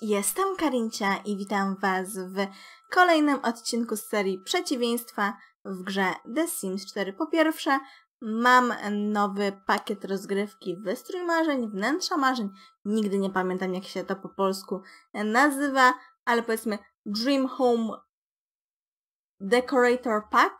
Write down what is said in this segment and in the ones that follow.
jestem Karincia i witam Was w kolejnym odcinku z serii Przeciwieństwa w grze The Sims 4. Po pierwsze, mam nowy pakiet rozgrywki Wystrój Marzeń, Wnętrza Marzeń. Nigdy nie pamiętam, jak się to po polsku nazywa, ale powiedzmy Dream Home Decorator Pack.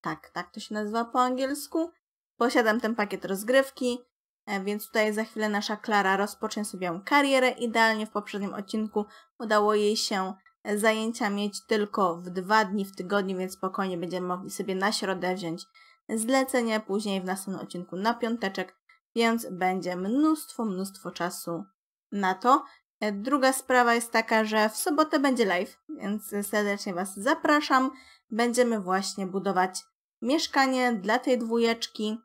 Tak, tak to się nazywa po angielsku. Posiadam ten pakiet rozgrywki. E, więc tutaj za chwilę nasza Klara rozpocznie sobie karierę. Idealnie w poprzednim odcinku udało jej się e, zajęcia mieć tylko w dwa dni w tygodniu, więc spokojnie będziemy mogli sobie na środę wziąć zlecenie, później w następnym odcinku na piąteczek, więc będzie mnóstwo, mnóstwo czasu na to. E, druga sprawa jest taka, że w sobotę będzie live, więc serdecznie Was zapraszam. Będziemy właśnie budować mieszkanie dla tej dwójeczki.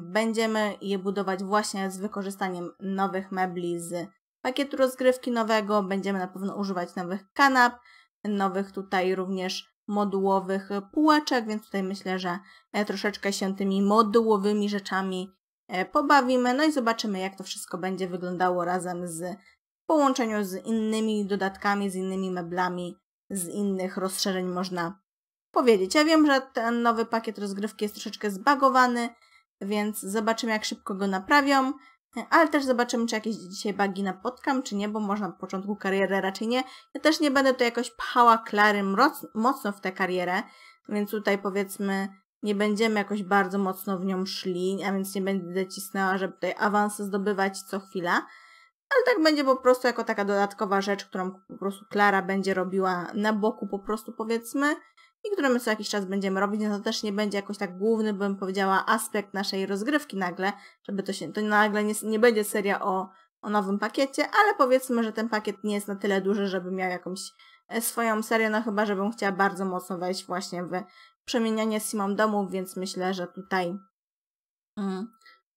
Będziemy je budować właśnie z wykorzystaniem nowych mebli z pakietu rozgrywki nowego. Będziemy na pewno używać nowych kanap, nowych tutaj również modułowych półeczek, więc tutaj myślę, że e, troszeczkę się tymi modułowymi rzeczami e, pobawimy. No i zobaczymy, jak to wszystko będzie wyglądało razem z połączeniu z innymi dodatkami, z innymi meblami, z innych rozszerzeń można powiedzieć. Ja wiem, że ten nowy pakiet rozgrywki jest troszeczkę zbagowany, więc zobaczymy jak szybko go naprawią, ale też zobaczymy czy jakieś dzisiaj bugi napotkam czy nie, bo można na początku kariery raczej nie. Ja też nie będę tu jakoś pchała Klary mocno w tę karierę, więc tutaj powiedzmy nie będziemy jakoś bardzo mocno w nią szli, a więc nie będę cisnęła, żeby tutaj awansy zdobywać co chwila. Ale tak będzie po prostu jako taka dodatkowa rzecz, którą po prostu Klara będzie robiła na boku po prostu powiedzmy i które my co jakiś czas będziemy robić, no to też nie będzie jakoś tak główny, bym powiedziała, aspekt naszej rozgrywki nagle, żeby to się, to nagle nie, nie będzie seria o, o nowym pakiecie, ale powiedzmy, że ten pakiet nie jest na tyle duży, żeby miał jakąś e, swoją serię, no chyba, żebym chciała bardzo mocno wejść właśnie w przemienianie Simą domów, więc myślę, że tutaj mm,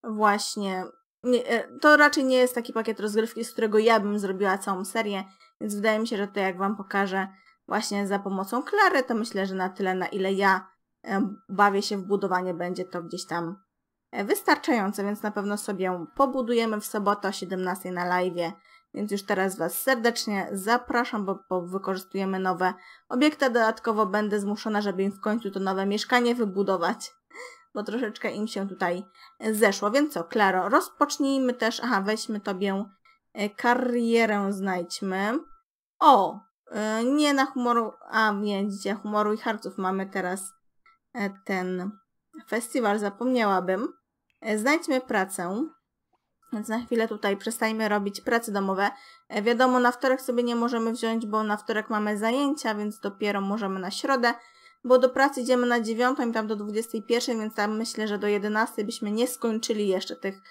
właśnie nie, e, to raczej nie jest taki pakiet rozgrywki, z którego ja bym zrobiła całą serię, więc wydaje mi się, że to jak Wam pokażę właśnie za pomocą Klary, to myślę, że na tyle, na ile ja bawię się w budowanie, będzie to gdzieś tam e, wystarczające, więc na pewno sobie pobudujemy w sobotę o 17 na live. Więc już teraz Was serdecznie zapraszam, bo, bo, wykorzystujemy nowe obiekty. Dodatkowo będę zmuszona, żeby im w końcu to nowe mieszkanie wybudować, bo troszeczkę im się tutaj e, zeszło. Więc co, Klaro, rozpocznijmy też. Aha, weźmy Tobie e, karierę, znajdźmy. O, E, nie na humoru, a widzicie, humoru i harców mamy teraz e, ten festiwal, zapomniałabym. E, znajdźmy pracę. Więc na chwilę tutaj przestańmy robić prace domowe. Wiadomo, na wtorek sobie nie możemy wziąć, bo na wtorek mamy zajęcia, więc dopiero możemy na środę, bo do pracy idziemy na 9 i tam do 21, więc tam myślę, że do 11 byśmy nie skończyli jeszcze tych,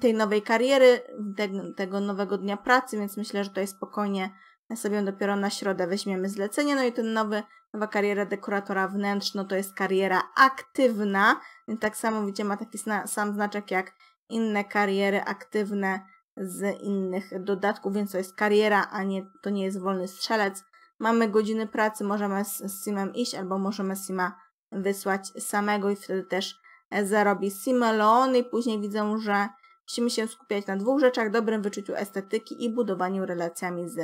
tej nowej kariery, te, tego nowego dnia pracy, więc myślę, że tutaj spokojnie sobie dopiero na środę weźmiemy zlecenie. No i ten nowy, nowa kariera dekoratora wnętrz, no to jest kariera aktywna. więc tak samo widzicie, ma taki sam znaczek jak inne kariery aktywne z innych dodatków, więc to jest kariera, a nie, to nie jest wolny strzelec. Mamy godziny pracy, możemy z Simem iść albo możemy Sima wysłać samego i wtedy też e, zarobi alone. i później widzę, że musimy się skupiać na dwóch rzeczach, dobrym wyczuciu estetyki i budowaniu relacjami z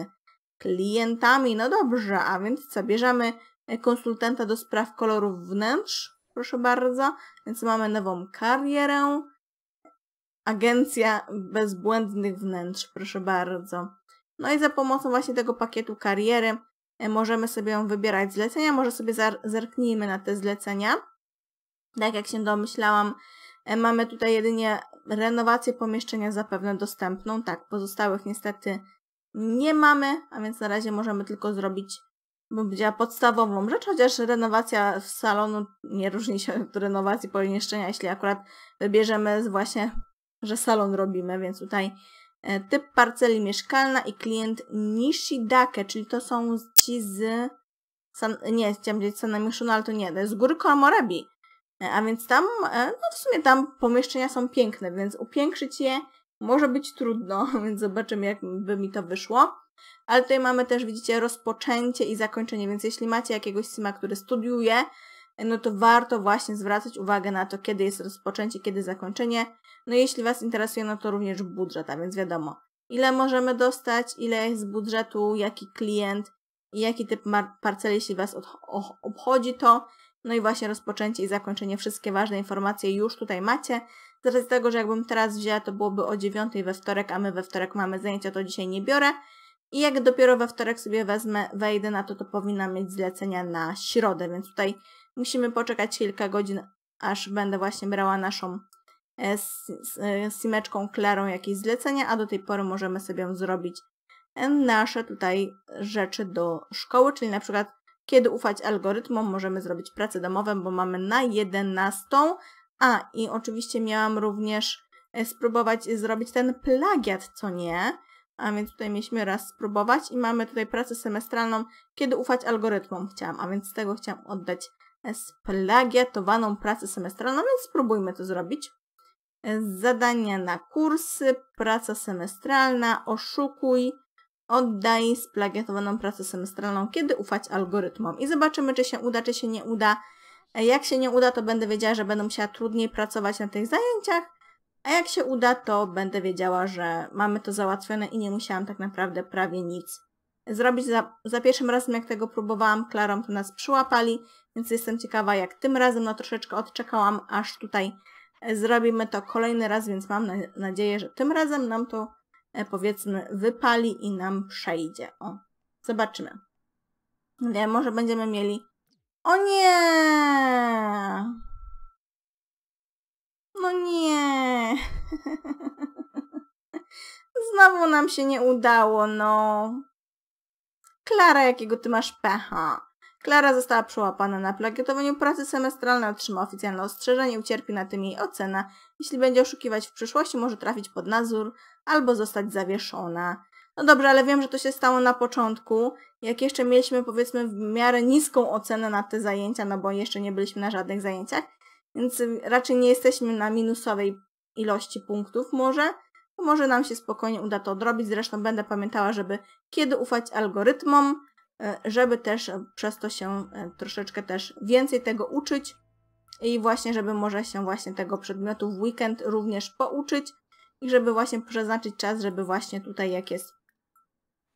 klientami. No dobrze, a więc co? Bierzemy e, konsultanta do spraw kolorów wnętrz, proszę bardzo. Więc mamy nową karierę. Agencja bezbłędnych wnętrz, proszę bardzo. No i za pomocą właśnie tego pakietu kariery e, możemy sobie ją wybierać zlecenia. Może sobie zerknijmy na te zlecenia. Tak jak się domyślałam, e, mamy tutaj jedynie renowację pomieszczenia zapewne dostępną. Tak, pozostałych niestety nie mamy, a więc na razie możemy tylko zrobić powiedziała, podstawową rzecz, chociaż renowacja salonu nie różni się od renowacji pomieszczenia, jeśli akurat wybierzemy właśnie, że salon robimy, więc tutaj e, typ parceli mieszkalna i klient Nishidake, czyli to są ci z San, nie, chciałam powiedzieć Sanamishu, ale to nie, to jest z góry Komorebi. E, a więc tam, e, no w sumie tam pomieszczenia są piękne, więc upiększyć je może być trudno, więc zobaczymy, jak by mi to wyszło. Ale tutaj mamy też, widzicie, rozpoczęcie i zakończenie, więc jeśli macie jakiegoś sima, który studiuje, no to warto właśnie zwracać uwagę na to, kiedy jest rozpoczęcie, kiedy zakończenie. No i jeśli Was interesuje, no to również budżet, a więc wiadomo, ile możemy dostać, ile jest z budżetu, jaki klient i jaki typ parceli, jeśli Was obchodzi to. No i właśnie rozpoczęcie i zakończenie, wszystkie ważne informacje już tutaj macie. Z tego, że jakbym teraz wzięła, to byłoby o 9 we wtorek, a my we wtorek mamy zajęcia, to dzisiaj nie biorę. I jak dopiero we wtorek sobie wezmę, wejdę na to, to powinna mieć zlecenia na środę, więc tutaj musimy poczekać kilka godzin, aż będę właśnie brała naszą z, e, z, e, simeczką Klarą jakieś zlecenia, a do tej pory możemy sobie zrobić e, nasze tutaj rzeczy do szkoły, czyli na przykład kiedy ufać algorytmom, możemy zrobić pracę domową, bo mamy na 11, a, i oczywiście miałam również e, spróbować zrobić ten plagiat, co nie. A więc tutaj mieliśmy raz spróbować i mamy tutaj pracę semestralną, kiedy ufać algorytmom chciałam, a więc z tego chciałam oddać e, splagiatowaną pracę semestralną, więc spróbujmy to zrobić. E, zadania na kursy, praca semestralna, oszukuj, oddaj splagiatowaną pracę semestralną, kiedy ufać algorytmom. I zobaczymy, czy się uda, czy się nie uda. Jak się nie uda, to będę wiedziała, że będę musiała trudniej pracować na tych zajęciach, a jak się uda, to będę wiedziała, że mamy to załatwione i nie musiałam tak naprawdę prawie nic zrobić. Za, za pierwszym razem, jak tego próbowałam, Klarą to nas przyłapali, więc jestem ciekawa, jak tym razem, no troszeczkę odczekałam, aż tutaj e, zrobimy to kolejny raz, więc mam na nadzieję, że tym razem nam to e, powiedzmy wypali i nam przejdzie. O, zobaczymy. Nie, Może będziemy mieli o nie! No nie! Znowu nam się nie udało, no. Klara, jakiego ty masz pecha? Klara została przełapana na plagiatowaniu pracy semestralnej, otrzyma oficjalne ostrzeżenie, ucierpi na tym jej ocena. Jeśli będzie oszukiwać w przyszłości, może trafić pod nadzór albo zostać zawieszona. No dobrze, ale wiem, że to się stało na początku jak jeszcze mieliśmy powiedzmy w miarę niską ocenę na te zajęcia, no bo jeszcze nie byliśmy na żadnych zajęciach, więc raczej nie jesteśmy na minusowej ilości punktów może, no może nam się spokojnie uda to odrobić. Zresztą będę pamiętała, żeby kiedy ufać algorytmom, e, żeby też przez to się e, troszeczkę też więcej tego uczyć i właśnie, żeby może się właśnie tego przedmiotu w weekend również pouczyć i żeby właśnie przeznaczyć czas, żeby właśnie tutaj jak jest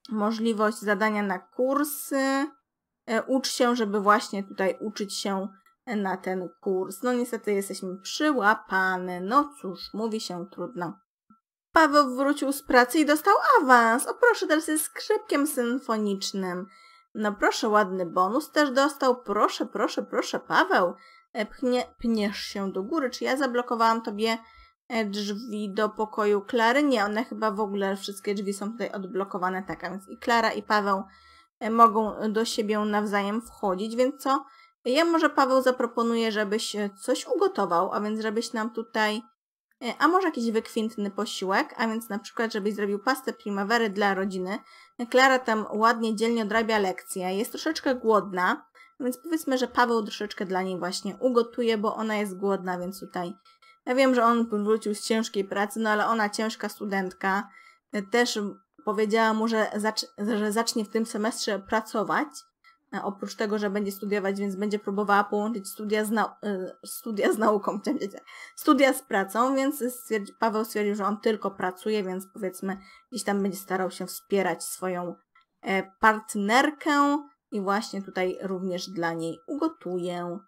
możliwość zadania na kursy. E, ucz się, żeby właśnie tutaj uczyć się e, na ten kurs. No niestety jesteśmy przyłapane. No cóż, mówi się trudno. Paweł wrócił z pracy i dostał awans. O proszę, teraz jest skrzypkiem symfonicznym. No proszę, ładny bonus też dostał. Proszę, proszę, proszę, Paweł. E, pchnie, pniesz się do góry. Czy ja zablokowałam tobie E, drzwi do pokoju Klary. Nie, one chyba w ogóle wszystkie drzwi są tutaj odblokowane, tak, a więc i Klara i Paweł e, mogą do siebie nawzajem wchodzić, więc co? Ja może Paweł zaproponuję, żebyś e, coś ugotował, a więc żebyś nam tutaj, a może jakiś wykwintny posiłek, a więc na przykład żebyś zrobił pastę primawery dla rodziny. Klara tam ładnie, dzielnie odrabia lekcję, jest troszeczkę głodna, więc powiedzmy, że Paweł troszeczkę dla niej właśnie ugotuje, bo ona jest głodna, więc tutaj ja wiem, że on wrócił z ciężkiej pracy, no ale ona ciężka studentka też powiedziała mu, że, że zacznie w tym semestrze pracować. E, oprócz tego, że będzie studiować, więc będzie próbowała połączyć studia z, nau e, studia z nauką, studia z pracą, więc Paweł stwierdził, że on tylko pracuje, więc powiedzmy gdzieś tam będzie starał się wspierać swoją e, partnerkę i właśnie tutaj również dla niej ugotuję.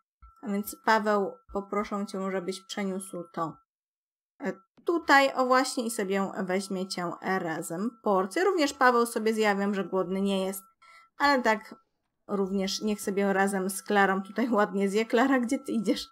A więc Paweł, poproszę Cię, żebyś przeniósł to e, tutaj, o właśnie i sobie weźmie Cię razem porcję. Również Paweł sobie zjawiam, że głodny nie jest, ale tak również niech sobie razem z Klarą tutaj ładnie zje. Klara, gdzie Ty idziesz?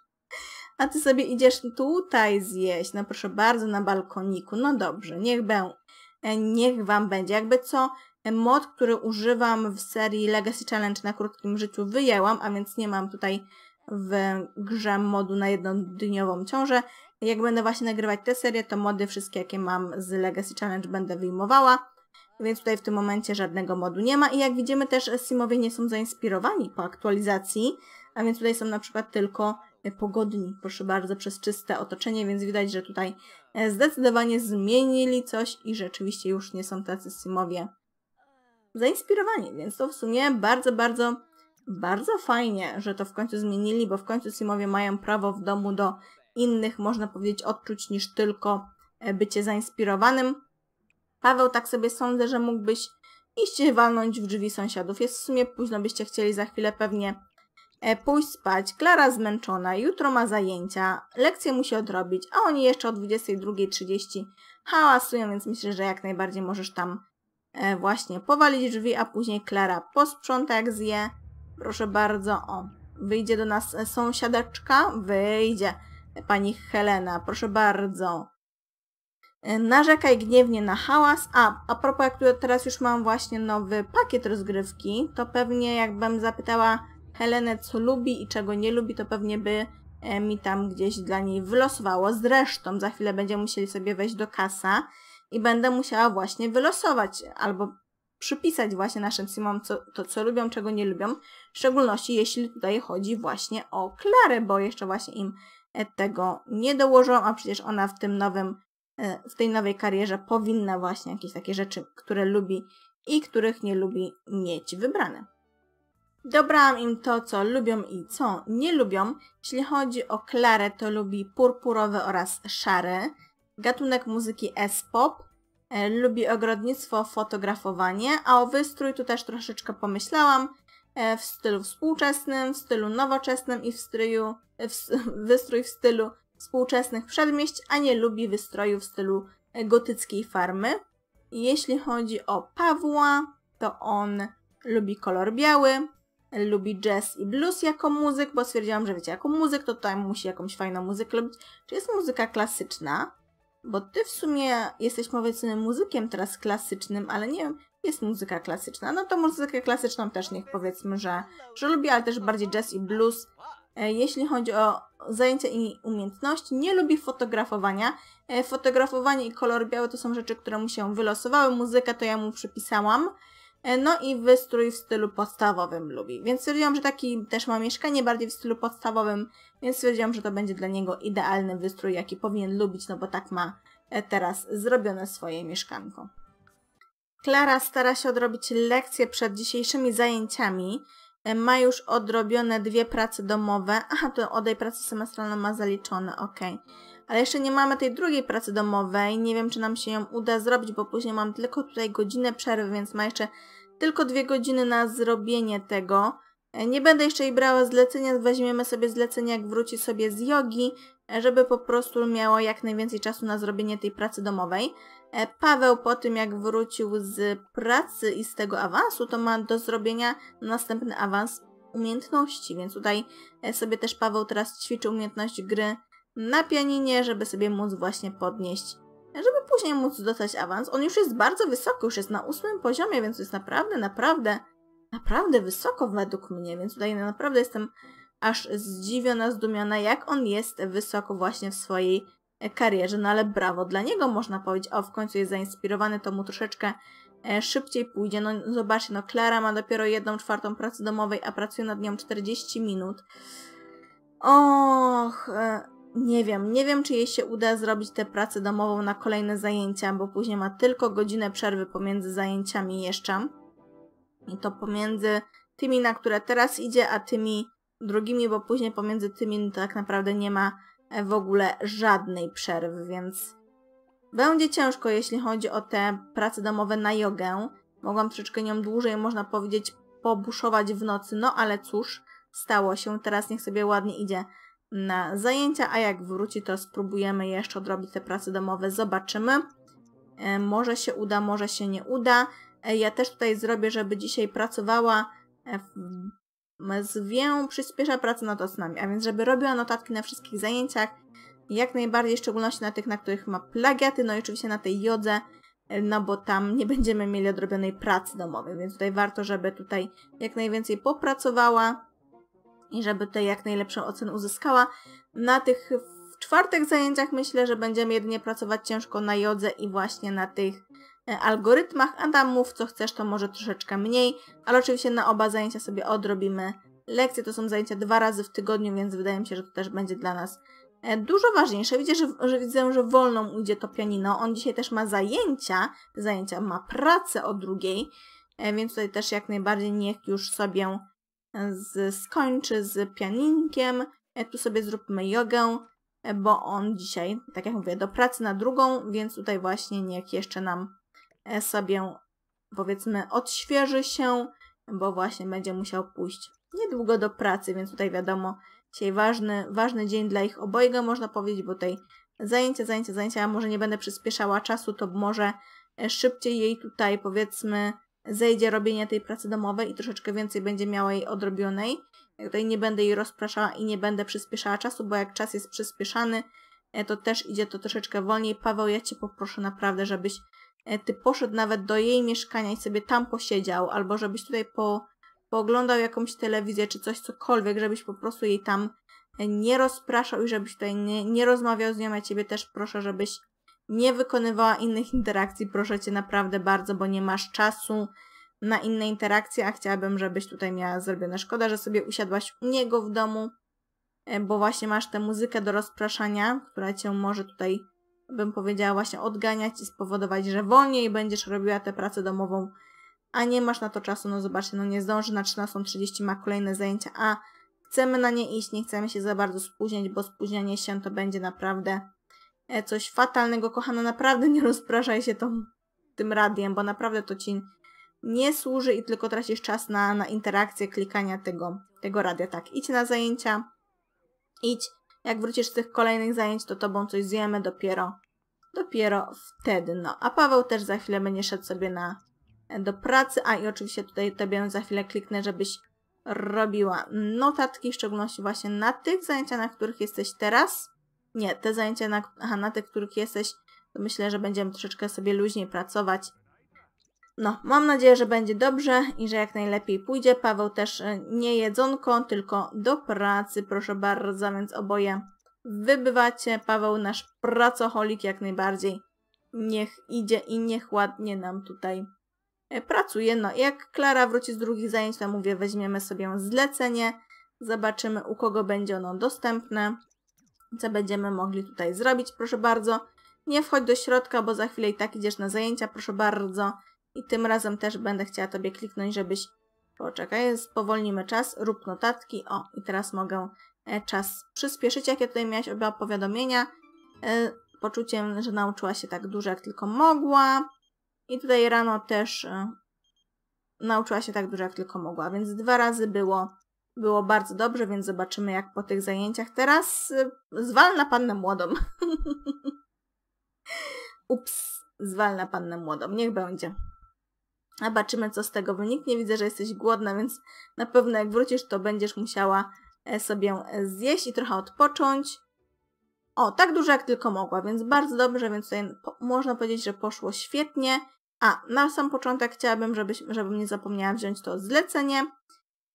A Ty sobie idziesz tutaj zjeść, no proszę bardzo, na balkoniku. No dobrze, niech będę. E, niech Wam będzie. Jakby co, e, mod, który używam w serii Legacy Challenge na krótkim życiu wyjęłam, a więc nie mam tutaj w grze modu na jednodniową ciążę. Jak będę właśnie nagrywać tę serię, to mody wszystkie jakie mam z Legacy Challenge będę wyjmowała. Więc tutaj w tym momencie żadnego modu nie ma i jak widzimy też Simowie nie są zainspirowani po aktualizacji, a więc tutaj są na przykład tylko e, pogodni, proszę bardzo, przez czyste otoczenie, więc widać, że tutaj e, zdecydowanie zmienili coś i rzeczywiście już nie są tacy Simowie zainspirowani, więc to w sumie bardzo, bardzo bardzo fajnie, że to w końcu zmienili, bo w końcu Simowie mają prawo w domu do innych, można powiedzieć, odczuć niż tylko e, bycie zainspirowanym. Paweł, tak sobie sądzę, że mógłbyś iść walnąć w drzwi sąsiadów. Jest w sumie późno, byście chcieli za chwilę pewnie e, pójść spać. Klara zmęczona, jutro ma zajęcia, lekcje musi odrobić, a oni jeszcze o 22.30 hałasują, więc myślę, że jak najbardziej możesz tam e, właśnie powalić drzwi, a później Klara posprząta jak zje Proszę bardzo, o. Wyjdzie do nas e, sąsiadeczka? Wyjdzie. E, pani Helena, proszę bardzo. E, narzekaj gniewnie na hałas. A, a propos, jak teraz już mam właśnie nowy pakiet rozgrywki, to pewnie jakbym zapytała Helenę, co lubi i czego nie lubi, to pewnie by mi tam gdzieś dla niej wylosowało. Zresztą za chwilę będziemy musieli sobie wejść do kasa i będę musiała właśnie wylosować albo przypisać właśnie naszym simom co, to, co lubią, czego nie lubią, w szczególności jeśli tutaj chodzi właśnie o Klarę, bo jeszcze właśnie im e, tego nie dołożą a przecież ona w tym nowym, e, w tej nowej karierze powinna właśnie jakieś takie rzeczy, które lubi i których nie lubi mieć wybrane. Dobrałam im to, co lubią i co nie lubią. Jeśli chodzi o Klarę, to lubi purpurowe oraz szare, gatunek muzyki S-pop, E, lubi ogrodnictwo, fotografowanie, a o wystrój tu też troszeczkę pomyślałam e, w stylu współczesnym, w stylu nowoczesnym i w, stryju, e, w wystrój w stylu współczesnych przedmieść, a nie lubi wystroju w stylu gotyckiej farmy. Jeśli chodzi o Pawła, to on lubi kolor biały, lubi jazz i blues jako muzyk, bo stwierdziłam, że wiecie, jako muzyk to tutaj musi jakąś fajną muzykę lubić. Czy jest muzyka klasyczna? Bo ty w sumie jesteś powiedzmy muzykiem teraz klasycznym, ale nie wiem, jest muzyka klasyczna. No to muzykę klasyczną też niech powiedzmy, że, że lubię, ale też bardziej jazz i blues. E, jeśli chodzi o zajęcia i umiejętności, nie lubi fotografowania. E, fotografowanie i kolor biały to są rzeczy, które mu się wylosowały. Muzykę to ja mu przypisałam. E, no i wystrój w stylu podstawowym lubi. Więc stwierdziłam, że taki też ma mieszkanie bardziej w stylu podstawowym więc stwierdziłam, że to będzie dla niego idealny wystrój, jaki powinien lubić, no bo tak ma e, teraz zrobione swoje mieszkanko. Klara stara się odrobić lekcje przed dzisiejszymi zajęciami. E, ma już odrobione dwie prace domowe. Aha, to odej pracy semestralną ma zaliczone, ok. Ale jeszcze nie mamy tej drugiej pracy domowej. Nie wiem, czy nam się ją uda zrobić, bo później mam tylko tutaj godzinę przerwy, więc ma jeszcze tylko dwie godziny na zrobienie tego. Nie będę jeszcze jej brała zlecenia, weźmiemy sobie zlecenie jak wróci sobie z jogi, żeby po prostu miała jak najwięcej czasu na zrobienie tej pracy domowej. E, Paweł po tym jak wrócił z pracy i z tego awansu, to ma do zrobienia następny awans umiejętności, więc tutaj e, sobie też Paweł teraz ćwiczy umiejętność gry na pianinie, żeby sobie móc właśnie podnieść, żeby później móc dostać awans. On już jest bardzo wysoko, już jest na ósmym poziomie, więc jest naprawdę, naprawdę naprawdę wysoko według mnie, więc tutaj no naprawdę jestem aż zdziwiona, zdumiona, jak on jest wysoko właśnie w swojej e, karierze. No ale brawo dla niego, można powiedzieć. O, w końcu jest zainspirowany, to mu troszeczkę e, szybciej pójdzie. No zobaczcie, no Klara ma dopiero jedną czwartą pracy domowej, a pracuje nad nią 40 minut. Och, e, nie wiem, nie wiem, czy jej się uda zrobić tę pracę domową na kolejne zajęcia, bo później ma tylko godzinę przerwy pomiędzy zajęciami jeszcze. I to pomiędzy tymi, na które teraz idzie, a tymi drugimi, bo później pomiędzy tymi no tak naprawdę nie ma e, w ogóle żadnej przerwy, więc będzie ciężko, jeśli chodzi o te prace domowe na jogę. Mogłam troszeczkę nią dłużej, można powiedzieć, pobuszować w nocy, no ale cóż, stało się, teraz niech sobie ładnie idzie na zajęcia, a jak wróci, to spróbujemy jeszcze odrobić te prace domowe, zobaczymy. E, może się uda, może się nie uda. E, ja też tutaj zrobię, żeby dzisiaj pracowała e, z wię przyspiesza pracę nad ocenami, a więc żeby robiła notatki na wszystkich zajęciach, jak najbardziej, w szczególności na tych, na których ma plagiaty, no i oczywiście na tej jodze, e, no bo tam nie będziemy mieli odrobionej pracy domowej, więc tutaj warto, żeby tutaj jak najwięcej popracowała i żeby tutaj jak najlepszą ocenę uzyskała. Na tych w czwartych zajęciach myślę, że będziemy jedynie pracować ciężko na jodze i właśnie na tych E, algorytmach, a tam mów co chcesz, to może troszeczkę mniej, ale oczywiście na oba zajęcia sobie odrobimy lekcje. To są zajęcia dwa razy w tygodniu, więc wydaje mi się, że to też będzie dla nas e, dużo ważniejsze. Widzę, że, że widzę, że wolną ujdzie to pianino. On dzisiaj też ma zajęcia, zajęcia ma pracę o drugiej, e, więc tutaj też jak najbardziej niech już sobie z, skończy z pianinkiem. Tu sobie zróbmy jogę, bo on dzisiaj, tak jak mówię, do pracy na drugą, więc tutaj właśnie niech jeszcze nam E, sobie powiedzmy odświeży się, bo właśnie będzie musiał pójść niedługo do pracy, więc tutaj wiadomo, dzisiaj ważny, ważny dzień dla ich obojga, można powiedzieć, bo tutaj zajęcia, zajęcia, zajęcia, ja może nie będę przyspieszała czasu, to może e, szybciej jej tutaj powiedzmy zejdzie robienie tej pracy domowej i troszeczkę więcej będzie miała jej odrobionej. Ja tutaj nie będę jej rozpraszała i nie będę przyspieszała czasu, bo jak czas jest przyspieszany, e, to też idzie to troszeczkę wolniej. Paweł, ja Cię poproszę naprawdę, żebyś E, ty poszedł nawet do jej mieszkania i sobie tam posiedział, albo żebyś tutaj po, pooglądał jakąś telewizję czy coś, cokolwiek, żebyś po prostu jej tam e, nie rozpraszał i żebyś tutaj nie, nie rozmawiał z nią. Ja ciebie też proszę, żebyś nie wykonywała innych interakcji, proszę cię naprawdę bardzo, bo nie masz czasu na inne interakcje, a chciałabym, żebyś tutaj miała zrobione. Szkoda, że sobie usiadłaś u niego w domu, e, bo właśnie masz tę muzykę do rozpraszania, która cię może tutaj bym powiedziała, właśnie odganiać i spowodować, że wolniej będziesz robiła tę pracę domową, a nie masz na to czasu, no zobaczcie, no nie zdąży, na 13.30 ma kolejne zajęcia, a chcemy na nie iść, nie chcemy się za bardzo spóźniać, bo spóźnianie się to będzie naprawdę e, coś fatalnego. Kochana, naprawdę nie rozpraszaj się tą, tym radiem, bo naprawdę to ci nie służy i tylko tracisz czas na, na interakcję klikania tego, tego radia. Tak, idź na zajęcia, idź. Jak wrócisz z tych kolejnych zajęć, to tobą coś zjemy dopiero dopiero wtedy. No, a Paweł też za chwilę będzie szedł sobie na, e, do pracy. A i oczywiście tutaj tobie za chwilę kliknę, żebyś robiła notatki, w szczególności właśnie na tych zajęciach, na których jesteś teraz. Nie, te zajęcia, na, aha, na tych, których jesteś, to myślę, że będziemy troszeczkę sobie luźniej pracować. No, mam nadzieję, że będzie dobrze i że jak najlepiej pójdzie. Paweł też e, nie jedzonko, tylko do pracy, proszę bardzo, więc oboje Wybywacie, Paweł, nasz pracocholik jak najbardziej. Niech idzie i niech ładnie nam tutaj e, pracuje. No jak Klara wróci z drugich zajęć, to mówię, weźmiemy sobie zlecenie, zobaczymy u kogo będzie ono dostępne, co będziemy mogli tutaj zrobić, proszę bardzo. Nie wchodź do środka, bo za chwilę i tak idziesz na zajęcia, proszę bardzo. I tym razem też będę chciała Tobie kliknąć, żebyś... Poczekaj, spowolnimy czas, rób notatki. O, i teraz mogę E, czas przyspieszyć. Jakie tutaj miałaś oba powiadomienia? E, poczuciem, że nauczyła się tak dużo, jak tylko mogła. I tutaj rano też e, nauczyła się tak dużo, jak tylko mogła. Więc dwa razy było, było bardzo dobrze, więc zobaczymy, jak po tych zajęciach. Teraz zwalna pannę młodą. Ups, zwalna pannę młodą. Niech będzie. Zobaczymy, co z tego wyniknie. Widzę, że jesteś głodna, więc na pewno jak wrócisz, to będziesz musiała E, sobie e, zjeść i trochę odpocząć. O, tak dużo jak tylko mogła, więc bardzo dobrze, więc tutaj można powiedzieć, że poszło świetnie. A, na sam początek chciałabym, żeby, żebym nie zapomniała wziąć to zlecenie.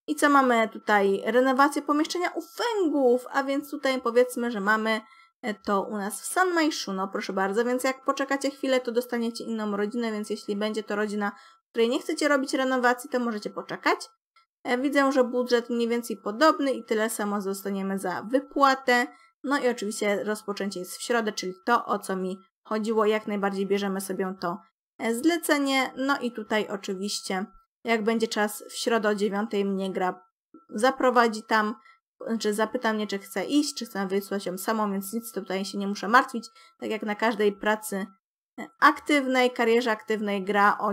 I co mamy tutaj? Renowację pomieszczenia u fęgów, a więc tutaj powiedzmy, że mamy e, to u nas w San Maishuno, proszę bardzo, więc jak poczekacie chwilę, to dostaniecie inną rodzinę, więc jeśli będzie to rodzina, której nie chcecie robić renowacji, to możecie poczekać. E, widzę, że budżet mniej więcej podobny i tyle samo zostaniemy za wypłatę. No i oczywiście rozpoczęcie jest w środę, czyli to, o co mi chodziło. Jak najbardziej bierzemy sobie to e, zlecenie. No i tutaj oczywiście, jak będzie czas w środę o 9 mnie gra zaprowadzi tam, znaczy zapyta mnie, czy chcę iść, czy chcę wysłać ją samą, więc nic tutaj się nie muszę martwić. Tak jak na każdej pracy e, aktywnej, karierze aktywnej gra o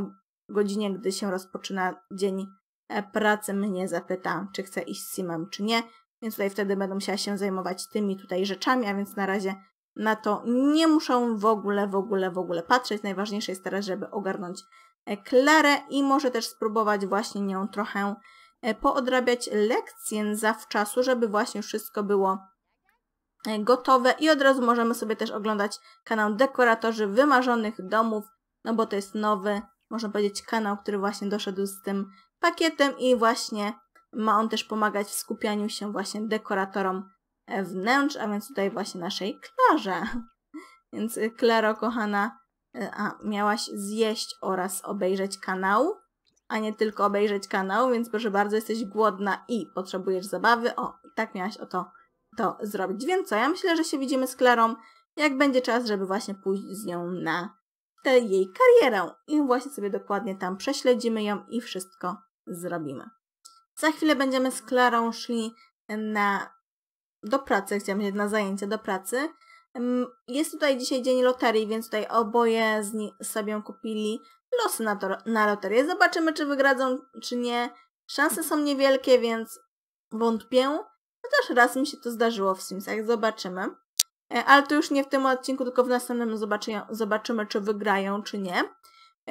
godzinie, gdy się rozpoczyna dzień E, pracy mnie zapyta, czy chce iść z Simem, czy nie. Więc tutaj wtedy będę musiała się zajmować tymi tutaj rzeczami, a więc na razie na to nie muszą w ogóle, w ogóle, w ogóle patrzeć. Najważniejsze jest teraz, żeby ogarnąć e, Klarę i może też spróbować właśnie nią trochę e, poodrabiać lekcje zawczasu, żeby właśnie wszystko było gotowe i od razu możemy sobie też oglądać kanał dekoratorzy wymarzonych domów, no bo to jest nowy, można powiedzieć, kanał, który właśnie doszedł z tym pakietem i właśnie ma on też pomagać w skupianiu się właśnie dekoratorom wnętrz, a więc tutaj właśnie naszej Klarze. Więc y, Klaro, kochana, y, a, miałaś zjeść oraz obejrzeć kanał, a nie tylko obejrzeć kanał, więc proszę bardzo, jesteś głodna i potrzebujesz zabawy. O, tak miałaś o to, to zrobić. Więc co, ja myślę, że się widzimy z Klarą, jak będzie czas, żeby właśnie pójść z nią na tę jej karierę. I właśnie sobie dokładnie tam prześledzimy ją i wszystko zrobimy. Za chwilę będziemy z Klarą szli na, do pracy, chciałam powiedzieć, na zajęcia do pracy. Mm, jest tutaj dzisiaj dzień loterii, więc tutaj oboje z sobie kupili losy na, to, na loterię. Zobaczymy, czy wygradzą, czy nie. Szanse są niewielkie, więc wątpię. Chociaż no raz mi się to zdarzyło w Simsach, zobaczymy. E, ale to już nie w tym odcinku, tylko w następnym zobaczymy, zobaczymy, czy wygrają, czy nie.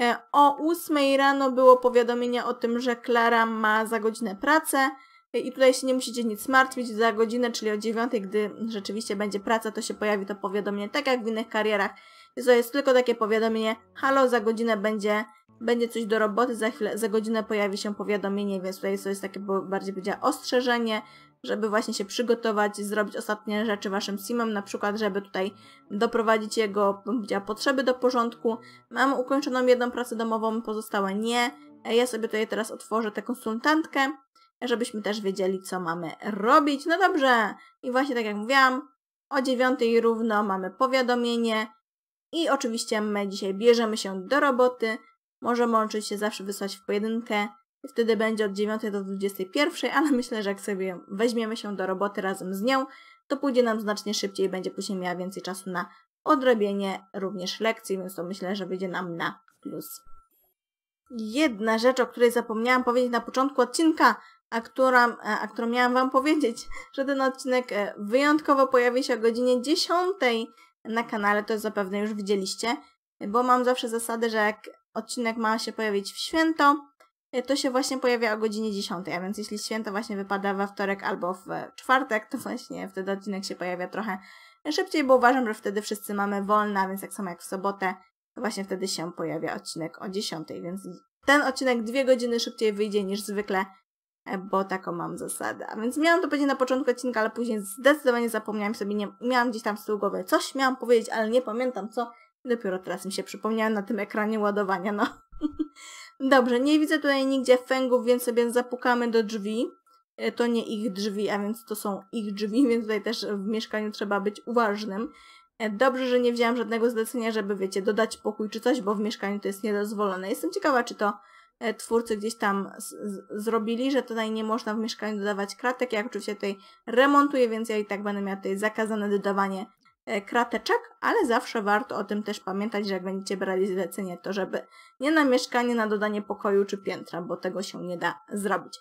E, o 8 rano było powiadomienie o tym, że Klara ma za godzinę pracę e, i tutaj się nie musicie nic martwić, za godzinę, czyli o 9, gdy rzeczywiście będzie praca, to się pojawi to powiadomienie, tak jak w innych karierach. To jest tylko takie powiadomienie, halo, za godzinę będzie, będzie coś do roboty, za chwilę, za godzinę pojawi się powiadomienie, więc tutaj to jest takie bardziej powiedziała ostrzeżenie, żeby właśnie się przygotować, zrobić ostatnie rzeczy waszym simom, na przykład, żeby tutaj doprowadzić jego potrzeby do porządku. Mam ukończoną jedną pracę domową, pozostałe nie. Ja sobie tutaj teraz otworzę tę konsultantkę, żebyśmy też wiedzieli, co mamy robić. No dobrze, i właśnie tak jak mówiłam, o dziewiątej równo mamy powiadomienie i oczywiście my dzisiaj bierzemy się do roboty. Możemy oczywiście zawsze wysłać w pojedynkę Wtedy będzie od 9 do 21, ale myślę, że jak sobie weźmiemy się do roboty razem z nią, to pójdzie nam znacznie szybciej i będzie później miała więcej czasu na odrobienie również lekcji, więc to myślę, że wyjdzie nam na plus. Jedna rzecz, o której zapomniałam powiedzieć na początku odcinka, a, która, e, a którą miałam Wam powiedzieć, że ten odcinek e, wyjątkowo pojawi się o godzinie 10 na kanale, to zapewne już widzieliście, bo mam zawsze zasadę, że jak odcinek ma się pojawić w święto, Y, to się właśnie pojawia o godzinie 10, a więc jeśli święto właśnie wypada we wtorek albo w czwartek, to właśnie wtedy odcinek się pojawia trochę szybciej, bo uważam, że wtedy wszyscy mamy wolna, więc tak samo jak w sobotę, to właśnie wtedy się pojawia odcinek o 10, więc ten odcinek dwie godziny szybciej wyjdzie niż zwykle, e, bo taką mam zasadę. A więc miałam to powiedzieć na początku odcinka, ale później zdecydowanie zapomniałam sobie, nie, miałam gdzieś tam z tyłu głowy coś miałam powiedzieć, ale nie pamiętam co. Dopiero teraz mi się przypomniałam na tym ekranie ładowania, no. Dobrze, nie widzę tutaj nigdzie fęgów, więc sobie zapukamy do drzwi. E, to nie ich drzwi, a więc to są ich drzwi, więc tutaj też w mieszkaniu trzeba być uważnym. E, dobrze, że nie wzięłam żadnego zlecenia, żeby, wiecie, dodać pokój czy coś, bo w mieszkaniu to jest niedozwolone. Jestem ciekawa, czy to e, twórcy gdzieś tam zrobili, że tutaj nie można w mieszkaniu dodawać kratek. Ja oczywiście tutaj remontuję, więc ja i tak będę miała tutaj zakazane dodawanie E, krateczek, ale zawsze warto o tym też pamiętać, że jak będziecie brali zlecenie, to żeby nie na mieszkanie, na dodanie pokoju czy piętra, bo tego się nie da zrobić.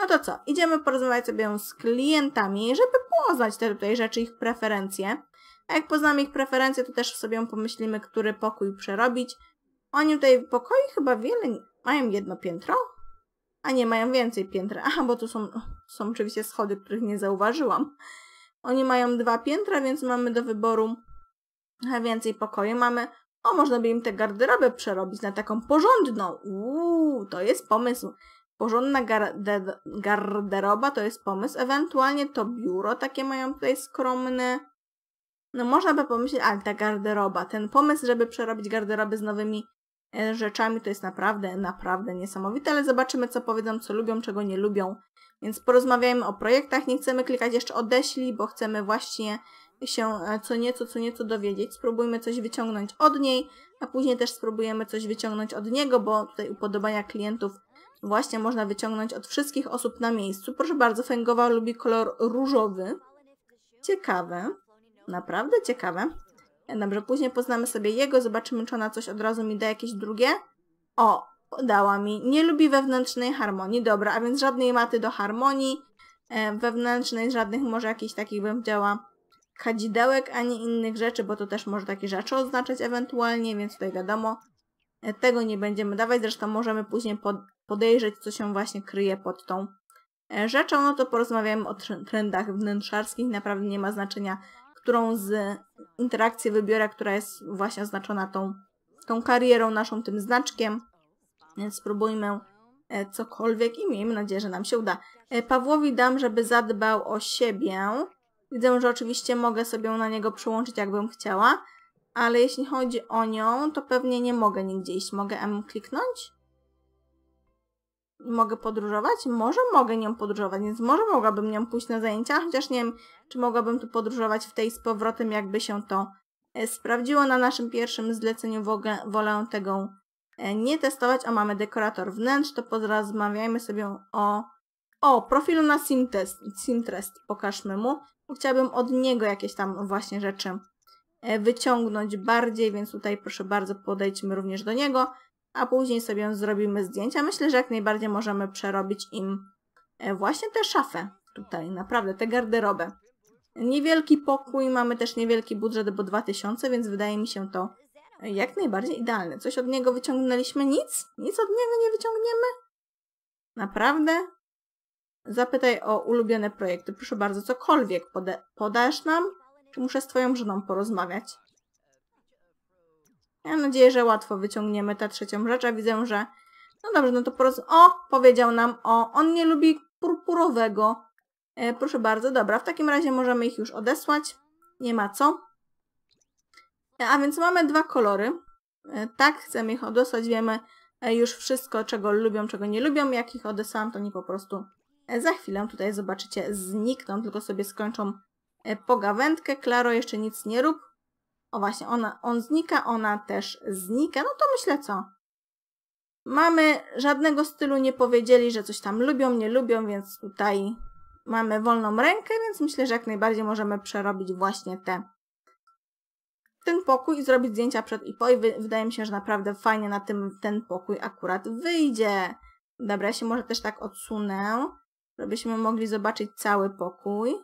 No to co, idziemy porozmawiać sobie z klientami, żeby poznać te tutaj rzeczy, ich preferencje. A jak poznamy ich preferencje, to też sobie pomyślimy, który pokój przerobić. Oni tutaj w pokoju chyba wiele, mają jedno piętro, a nie, mają więcej piętra. Aha, bo tu są, są oczywiście schody, których nie zauważyłam. Oni mają dwa piętra, więc mamy do wyboru więcej pokoju. Mamy, o można by im tę garderobę przerobić na taką porządną. Uuu, to jest pomysł. Porządna garde garderoba to jest pomysł. Ewentualnie to biuro takie mają tutaj skromne. No można by pomyśleć, ale ta garderoba, ten pomysł, żeby przerobić garderoby z nowymi e, rzeczami, to jest naprawdę, naprawdę niesamowite, ale zobaczymy, co powiedzą, co lubią, czego nie lubią więc porozmawiajmy o projektach. Nie chcemy klikać jeszcze odeślij, bo chcemy właśnie się e, co nieco, co nieco dowiedzieć. Spróbujmy coś wyciągnąć od niej, a później też spróbujemy coś wyciągnąć od niego, bo tutaj upodobania klientów właśnie można wyciągnąć od wszystkich osób na miejscu. Proszę bardzo, fengowa lubi kolor różowy. Ciekawe. Naprawdę ciekawe. Dobrze, później poznamy sobie jego, zobaczymy, czy ona coś od razu mi da jakieś drugie. O, dała mi nie lubi wewnętrznej harmonii. Dobra, a więc żadnej maty do harmonii e, wewnętrznej, żadnych może jakichś takich bym chciała kadzidełek, ani innych rzeczy, bo to też może takie rzeczy oznaczać ewentualnie, więc tutaj wiadomo, e, tego nie będziemy dawać. Zresztą możemy później pod, podejrzeć, co się właśnie kryje pod tą e, rzeczą. No to porozmawiamy o trendach wnętrzarskich. Naprawdę nie ma znaczenia, którą z interakcji wybiorę, która jest właśnie oznaczona tą, tą karierą naszą, tym znaczkiem. Więc spróbujmy e, cokolwiek i miejmy nadzieję, że nam się uda. E, Pawłowi dam, żeby zadbał o siebie. Widzę, że oczywiście mogę sobie na niego przyłączyć, jakbym chciała, ale jeśli chodzi o nią, to pewnie nie mogę nigdzie iść. Mogę M kliknąć? Mogę podróżować? Może mogę nią podróżować, więc może mogłabym nią pójść na zajęcia, chociaż nie wiem, czy mogłabym tu podróżować w tej z powrotem, jakby się to e, sprawdziło. Na naszym pierwszym zleceniu w ogóle wolę tego E, nie testować, a mamy dekorator wnętrz, to porozmawiajmy sobie o... O, profilu na Simtest, Simtrest, pokażmy mu. Chciałabym od niego jakieś tam właśnie rzeczy e, wyciągnąć bardziej, więc tutaj proszę bardzo podejdźmy również do niego, a później sobie zrobimy zdjęcia. Myślę, że jak najbardziej możemy przerobić im e, właśnie tę szafę tutaj, naprawdę, tę garderobę. Niewielki pokój, mamy też niewielki budżet, bo 2000, więc wydaje mi się to jak najbardziej idealny. Coś od niego wyciągnęliśmy? Nic? Nic od niego nie wyciągniemy? Naprawdę? Zapytaj o ulubione projekty. Proszę bardzo, cokolwiek podasz nam? Czy muszę z twoją żoną porozmawiać? Mam nadzieję, że łatwo wyciągniemy tę trzecią rzecz, a widzę, że... No dobrze, no to poroz... O! Powiedział nam o... On nie lubi purpurowego. E, proszę bardzo, dobra, w takim razie możemy ich już odesłać. Nie ma co. A więc mamy dwa kolory. E, tak, chcemy ich odesłać, wiemy e, już wszystko, czego lubią, czego nie lubią. Jak ich odesłam, to nie po prostu e, za chwilę tutaj zobaczycie znikną, tylko sobie skończą pogawędkę. Klaro, jeszcze nic nie rób. O właśnie, ona, on znika, ona też znika. No to myślę co? Mamy żadnego stylu, nie powiedzieli, że coś tam lubią, nie lubią, więc tutaj mamy wolną rękę, więc myślę, że jak najbardziej możemy przerobić właśnie te ten pokój i zrobić zdjęcia przed i po i wy, wydaje mi się, że naprawdę fajnie na tym ten pokój akurat wyjdzie. Dobra, ja się może też tak odsunę, żebyśmy mogli zobaczyć cały pokój.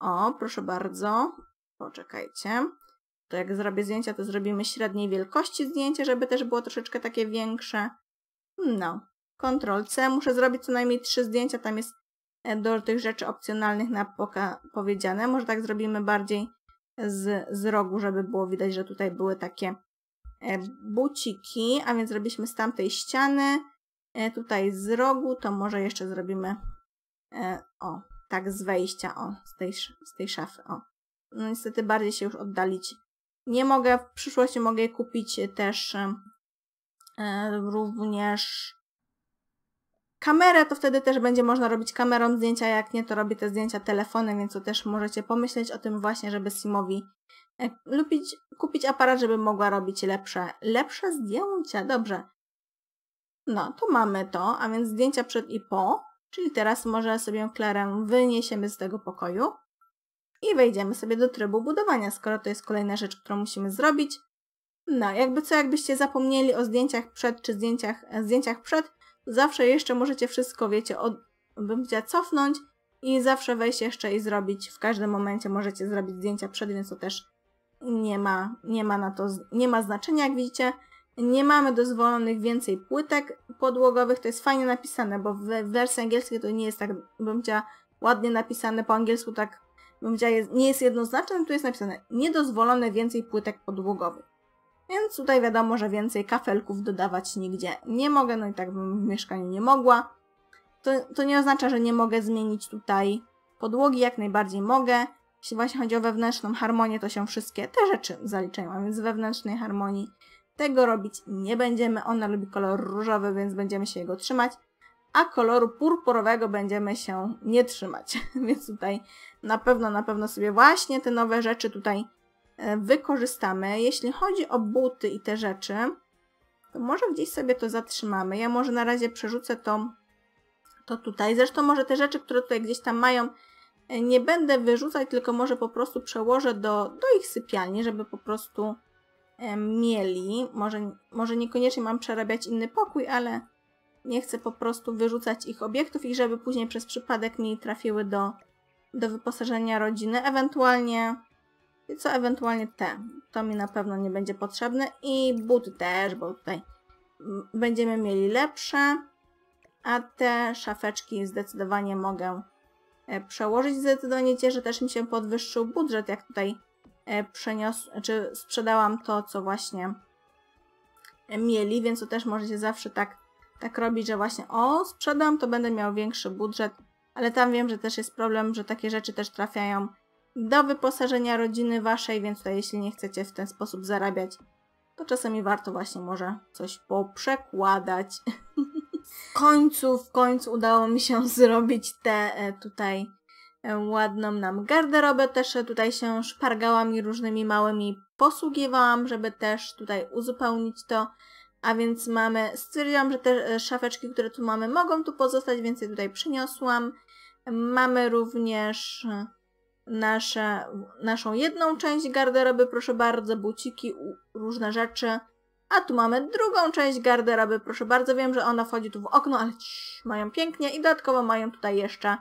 O, proszę bardzo. Poczekajcie. To jak zrobię zdjęcia, to zrobimy średniej wielkości zdjęcie, żeby też było troszeczkę takie większe. No. Ctrl C. Muszę zrobić co najmniej trzy zdjęcia. Tam jest e, do tych rzeczy opcjonalnych na poka powiedziane. Może tak zrobimy bardziej z, z rogu, żeby było widać, że tutaj były takie e, buciki, a więc robiliśmy z tamtej ściany, e, tutaj z rogu, to może jeszcze zrobimy e, o, tak z wejścia, o, z tej, z tej szafy, o. No niestety bardziej się już oddalić nie mogę, w przyszłości mogę kupić też również kamerę, to wtedy też będzie można robić kamerą zdjęcia, jak nie, to robię te zdjęcia telefonem, więc to też możecie pomyśleć o tym właśnie, żeby Simowi e, lubić, kupić aparat, żeby mogła robić lepsze, lepsze zdjęcia. Dobrze. No, to mamy to, a więc zdjęcia przed i po, czyli teraz może sobie Klarę wyniesiemy z tego pokoju i wejdziemy sobie do trybu budowania, skoro to jest kolejna rzecz, którą musimy zrobić. No, jakby co, jakbyście zapomnieli o zdjęciach przed czy zdjęciach, e, zdjęciach przed, zawsze jeszcze możecie wszystko, wiecie, od, bym chciała cofnąć i zawsze wejść jeszcze i zrobić. W każdym momencie możecie zrobić zdjęcia przed, więc to też nie ma, nie ma na to, nie ma znaczenia, jak widzicie. Nie mamy dozwolonych więcej płytek podłogowych, to jest fajnie napisane, bo w wersji angielskiej to nie jest tak, bym chciała, ładnie napisane, po angielsku tak, bym chciała, nie jest jednoznaczne, tu jest napisane niedozwolone więcej płytek podłogowych. Więc tutaj wiadomo, że więcej kafelków dodawać nigdzie nie mogę, no i tak bym w mieszkaniu nie mogła. To, to nie oznacza, że nie mogę zmienić tutaj podłogi, jak najbardziej mogę. Jeśli właśnie chodzi o wewnętrzną harmonię, to się wszystkie te rzeczy zaliczają, a więc wewnętrznej harmonii tego robić nie będziemy. Ona lubi kolor różowy, więc będziemy się jego trzymać, a koloru purpurowego będziemy się nie trzymać. więc tutaj na pewno, na pewno sobie właśnie te nowe rzeczy tutaj E, wykorzystamy. Jeśli chodzi o buty i te rzeczy, to może gdzieś sobie to zatrzymamy. Ja może na razie przerzucę to, to tutaj. Zresztą może te rzeczy, które tutaj gdzieś tam mają, e, nie będę wyrzucać, tylko może po prostu przełożę do, do ich sypialni, żeby po prostu e, mieli. Może, może niekoniecznie mam przerabiać inny pokój, ale nie chcę po prostu wyrzucać ich obiektów i żeby później przez przypadek mi trafiły do, do wyposażenia rodziny. Ewentualnie i co ewentualnie te. To mi na pewno nie będzie potrzebne. I buty też, bo tutaj będziemy mieli lepsze. A te szafeczki zdecydowanie mogę e, przełożyć. Zdecydowanie cieszę, też mi się podwyższył budżet, jak tutaj e, przeniosłam, czy sprzedałam to, co właśnie mieli, więc to też możecie zawsze tak, tak robić, że właśnie o, sprzedam, to będę miał większy budżet, ale tam wiem, że też jest problem, że takie rzeczy też trafiają do wyposażenia rodziny waszej, więc tutaj, jeśli nie chcecie w ten sposób zarabiać, to czasami warto właśnie może coś poprzekładać. w końcu, w końcu udało mi się zrobić tę e, tutaj e, ładną nam garderobę. Też e, tutaj się szpargałam i różnymi małymi posługiwałam, żeby też tutaj uzupełnić to. A więc mamy, stwierdziłam, że te szafeczki, które tu mamy, mogą tu pozostać, więc je tutaj przyniosłam. Mamy również nasze, naszą jedną część garderoby, proszę bardzo, buciki, różne rzeczy. A tu mamy drugą część garderoby, proszę bardzo, wiem, że ona wchodzi tu w okno, ale ciii, mają pięknie i dodatkowo mają tutaj jeszcze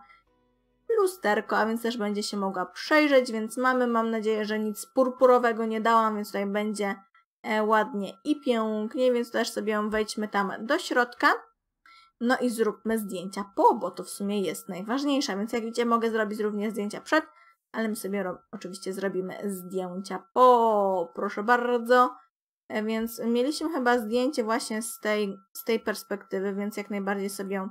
lusterko, a więc też będzie się mogła przejrzeć, więc mamy, mam nadzieję, że nic purpurowego nie dałam, więc tutaj będzie e, ładnie i pięknie, więc też sobie wejdźmy tam do środka. No i zróbmy zdjęcia po, bo to w sumie jest najważniejsze, więc jak widzicie mogę zrobić również zdjęcia przed, ale my sobie oczywiście zrobimy zdjęcia po, proszę bardzo. E, więc mieliśmy chyba zdjęcie właśnie z tej, z tej perspektywy, więc jak najbardziej sobie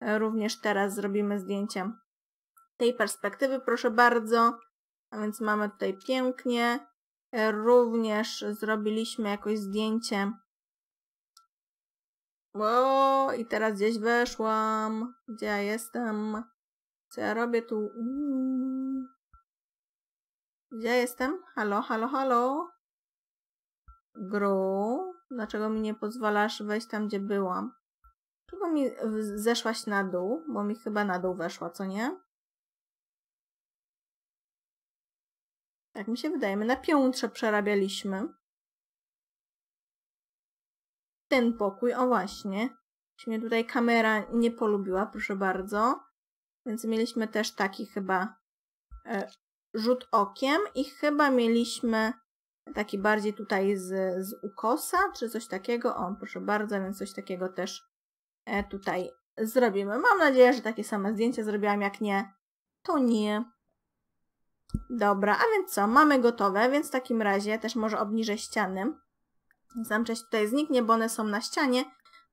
e, również teraz zrobimy zdjęcie tej perspektywy, proszę bardzo. A więc mamy tutaj pięknie. E, również zrobiliśmy jakoś zdjęcie. O, i teraz gdzieś weszłam. Gdzie ja jestem? Co ja robię tu? Uuu. Mm. Gdzie jestem? Halo, halo, halo. Gru, dlaczego mi nie pozwalasz wejść tam, gdzie byłam? Czego mi zeszłaś na dół? Bo mi chyba na dół weszła, co nie? Tak mi się wydaje. My na piątrze przerabialiśmy. Ten pokój, o właśnie. Mnie tutaj kamera nie polubiła, proszę bardzo. Więc mieliśmy też taki chyba e, rzut okiem i chyba mieliśmy taki bardziej tutaj z, z ukosa, czy coś takiego. O, proszę bardzo, więc coś takiego też e, tutaj zrobimy. Mam nadzieję, że takie same zdjęcie zrobiłam. Jak nie, to nie. Dobra, a więc co? Mamy gotowe, więc w takim razie też może obniżę ściany. Sam część tutaj zniknie, bo one są na ścianie.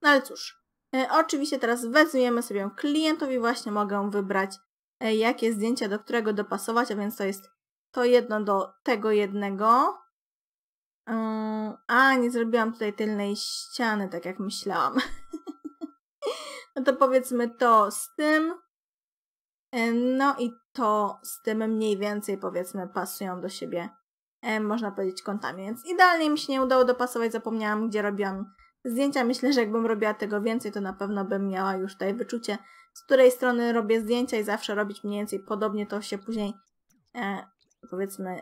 No ale cóż, e, oczywiście teraz wezmiemy sobie klientowi, właśnie mogę wybrać E, jakie zdjęcia do którego dopasować, a więc to jest to jedno do tego jednego. Mm, a, nie zrobiłam tutaj tylnej ściany, tak jak myślałam. no to powiedzmy to z tym. E, no i to z tym mniej więcej, powiedzmy, pasują do siebie, e, można powiedzieć, kątami. Więc idealnie mi się nie udało dopasować, zapomniałam, gdzie robiłam zdjęcia. Myślę, że jakbym robiła tego więcej, to na pewno bym miała już tutaj wyczucie, z której strony robię zdjęcia i zawsze robić mniej więcej podobnie to się później e, powiedzmy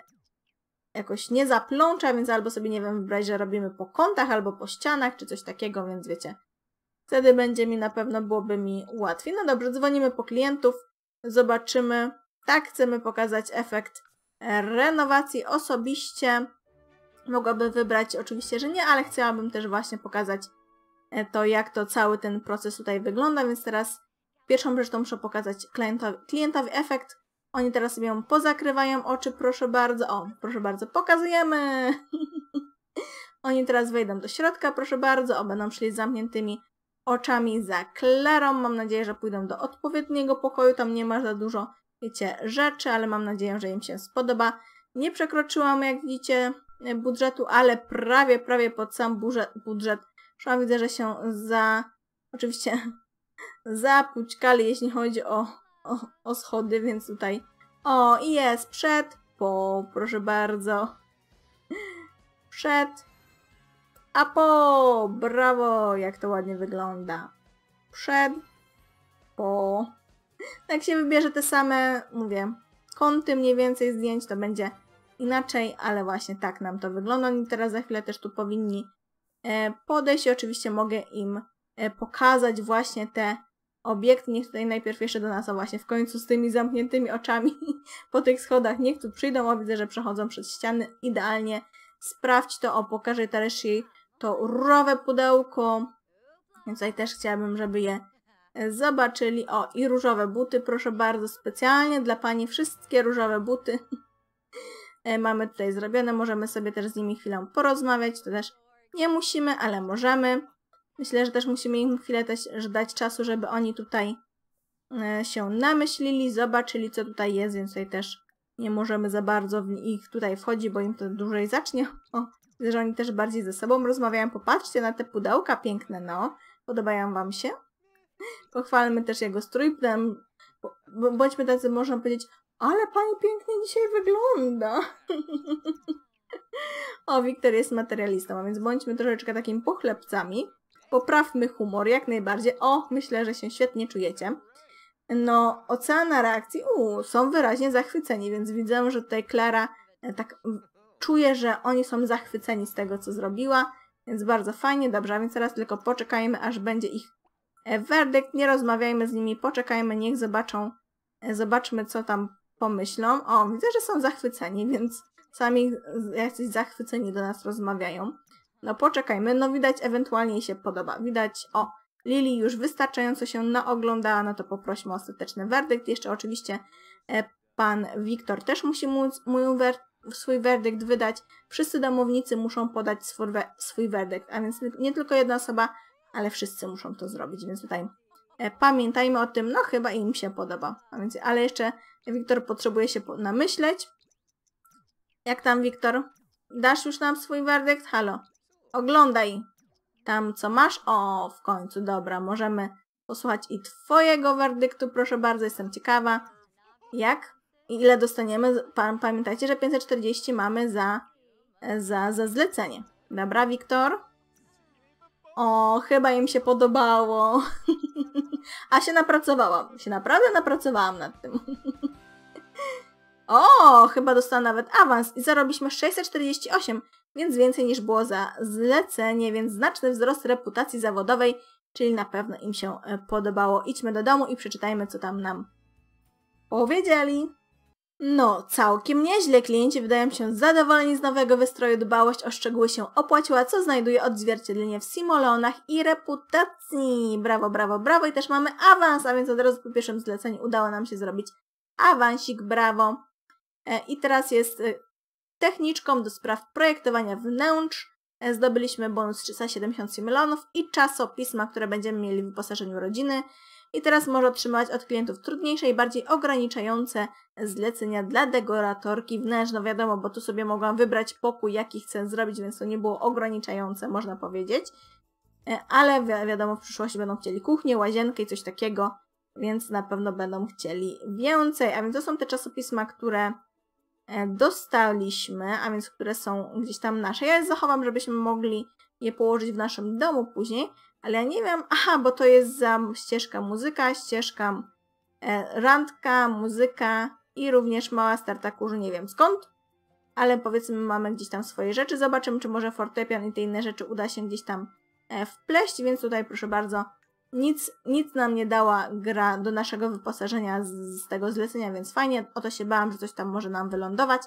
jakoś nie zaplącza, więc albo sobie, nie wiem, wybrać, że robimy po kątach albo po ścianach czy coś takiego, więc wiecie, wtedy będzie mi na pewno, byłoby mi łatwiej. No dobrze, dzwonimy po klientów, zobaczymy. Tak, chcemy pokazać efekt e, renowacji osobiście. Mogłabym wybrać oczywiście, że nie, ale chciałabym też właśnie pokazać e, to, jak to cały ten proces tutaj wygląda, więc teraz Pierwszą rzeczą muszę pokazać klientowi, klientowi efekt. Oni teraz sobie ją pozakrywają oczy, proszę bardzo. O, proszę bardzo, pokazujemy! Oni teraz wejdą do środka, proszę bardzo. O, będą szli z zamkniętymi oczami za Klarą. Mam nadzieję, że pójdą do odpowiedniego pokoju. Tam nie ma za dużo, wiecie, rzeczy, ale mam nadzieję, że im się spodoba. Nie przekroczyłam, jak widzicie, budżetu, ale prawie, prawie pod sam budżet. Szłam, widzę, że się za... Oczywiście zapućkali, jeśli chodzi o, o, o schody, więc tutaj... O, i jest przed, po, proszę bardzo. Przed, a po, brawo, jak to ładnie wygląda. Przed, po. Jak się wybierze te same, mówię, kąty mniej więcej zdjęć, to będzie inaczej, ale właśnie tak nam to wygląda. Oni teraz za chwilę też tu powinni e, podejść. Oczywiście mogę im E, pokazać właśnie te obiekty. Niech tutaj najpierw jeszcze do nas, a właśnie w końcu z tymi zamkniętymi oczami po tych schodach. Niech tu przyjdą, o widzę, że przechodzą przez ściany. Idealnie sprawdź to, o pokażę też jej to różowe pudełko. Więc tutaj też chciałabym, żeby je e, zobaczyli. O, i różowe buty, proszę bardzo, specjalnie dla Pani wszystkie różowe buty e, mamy tutaj zrobione. Możemy sobie też z nimi chwilę porozmawiać. To też nie musimy, ale możemy. Myślę, że też musimy im chwilę też dać czasu, żeby oni tutaj e, się namyślili, zobaczyli, co tutaj jest, więc tutaj też nie możemy za bardzo w ich tutaj wchodzić, bo im to dłużej zacznie. O, że oni też bardziej ze sobą rozmawiają. Popatrzcie na te pudełka piękne, no. Podobają wam się? Pochwalmy też jego strój, bądźmy tacy, można powiedzieć, ale pani pięknie dzisiaj wygląda. o, Wiktor jest materialistą, a więc bądźmy troszeczkę takimi pochlebcami poprawmy humor, jak najbardziej. O, myślę, że się świetnie czujecie. No, oceana reakcji, u, są wyraźnie zachwyceni, więc widzę, że tutaj Klara e, tak czuje, że oni są zachwyceni z tego, co zrobiła, więc bardzo fajnie, dobrze, a więc teraz tylko poczekajmy, aż będzie ich e, werdykt, nie rozmawiajmy z nimi, poczekajmy, niech zobaczą, e, zobaczmy, co tam pomyślą. O, widzę, że są zachwyceni, więc sami jacyś zachwyceni do nas rozmawiają. No poczekajmy, no widać ewentualnie jej się podoba. Widać, o, Lili już wystarczająco się naoglądała, no to poprośmy o ostateczny werdykt. Jeszcze oczywiście e, pan Wiktor też musi móc mój wer swój werdykt wydać. Wszyscy domownicy muszą podać swój, we swój werdykt, a więc nie tylko jedna osoba, ale wszyscy muszą to zrobić, więc tutaj e, pamiętajmy o tym, no chyba im się podoba. A więc, ale jeszcze Wiktor potrzebuje się namyśleć. Jak tam, Wiktor? Dasz już nam swój werdykt? Halo. Oglądaj tam, co masz. O, w końcu, dobra, możemy posłuchać i twojego werdyktu, proszę bardzo, jestem ciekawa. Jak? I ile dostaniemy? Pamiętajcie, że 540 mamy za, za, za zlecenie. Dobra, Wiktor? O, chyba im się podobało. A się napracowałam. Się naprawdę napracowałam nad tym. o, chyba dostałam nawet awans i zarobiliśmy 648 więc więcej niż było za zlecenie, więc znaczny wzrost reputacji zawodowej, czyli na pewno im się e, podobało. Idźmy do domu i przeczytajmy, co tam nam powiedzieli. No, całkiem nieźle. Klienci wydają się zadowoleni z nowego wystroju. Dbałość o szczegóły się opłaciła, co znajduje odzwierciedlenie w simolonach i reputacji. Brawo, brawo, brawo. I też mamy awans, a więc od razu po pierwszym zleceniu udało nam się zrobić awansik. Brawo. E, I teraz jest e, techniczką do spraw projektowania wnętrz. E, zdobyliśmy bonus 370 milionów i czasopisma, które będziemy mieli w wyposażeniu rodziny. I teraz może otrzymywać od klientów trudniejsze i bardziej ograniczające zlecenia dla dekoratorki wnętrz. No wiadomo, bo tu sobie mogłam wybrać pokój, jaki chcę zrobić, więc to nie było ograniczające, można powiedzieć. E, ale wi wiadomo, w przyszłości będą chcieli kuchnię, łazienkę i coś takiego, więc na pewno będą chcieli więcej. A więc to są te czasopisma, które E, dostaliśmy, a więc które są gdzieś tam nasze. Ja je zachowam, żebyśmy mogli je położyć w naszym domu później, ale ja nie wiem, aha, bo to jest za ścieżka muzyka, ścieżka e, randka, muzyka i również mała starta kurzu, nie wiem skąd, ale powiedzmy mamy gdzieś tam swoje rzeczy, zobaczymy czy może fortepian i te inne rzeczy uda się gdzieś tam e, wpleść, więc tutaj proszę bardzo nic, nic nam nie dała gra do naszego wyposażenia z, z, tego zlecenia, więc fajnie, o to się bałam, że coś tam może nam wylądować,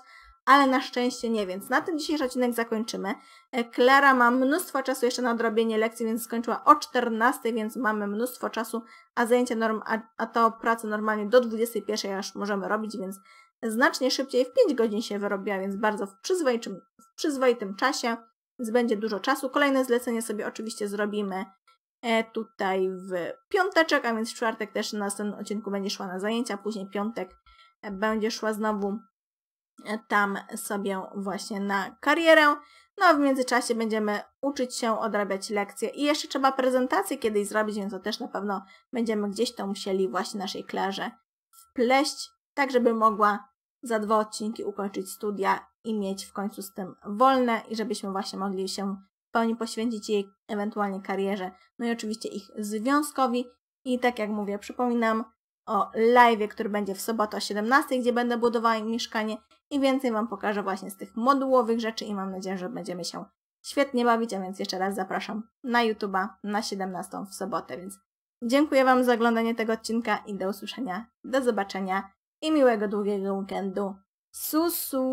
ale na szczęście nie, więc na tym dzisiejszy odcinek zakończymy. E, Klara ma mnóstwo czasu jeszcze na odrobienie lekcji, więc skończyła o 14, więc mamy mnóstwo czasu, a zajęcia norm, a, a to pracę normalnie do 21 aż możemy robić, więc znacznie szybciej, w 5 godzin się wyrobiła, więc bardzo w przyzwoitym, w przyzwoitym czasie, więc będzie dużo czasu. Kolejne zlecenie sobie oczywiście zrobimy E, tutaj w piąteczek, a więc w czwartek też na następnym odcinku będzie szła na zajęcia, później piątek e, będzie szła znowu e, tam sobie właśnie na karierę. No a w międzyczasie będziemy uczyć się, odrabiać lekcje i jeszcze trzeba prezentację kiedyś zrobić, więc to też na pewno będziemy gdzieś to musieli właśnie naszej Klarze wpleść, tak żeby mogła za dwa odcinki ukończyć studia i mieć w końcu z tym wolne i żebyśmy właśnie mogli się pełni poświęcić jej ewentualnie karierze, no i oczywiście ich związkowi. I tak jak mówię, przypominam o live, który będzie w sobotę o 17, gdzie będę budowała mieszkanie i więcej Wam pokażę właśnie z tych modułowych rzeczy i mam nadzieję, że będziemy się świetnie bawić, a więc jeszcze raz zapraszam na YouTube'a na 17 w sobotę, więc dziękuję Wam za oglądanie tego odcinka i do usłyszenia, do zobaczenia i miłego długiego weekendu. Susu!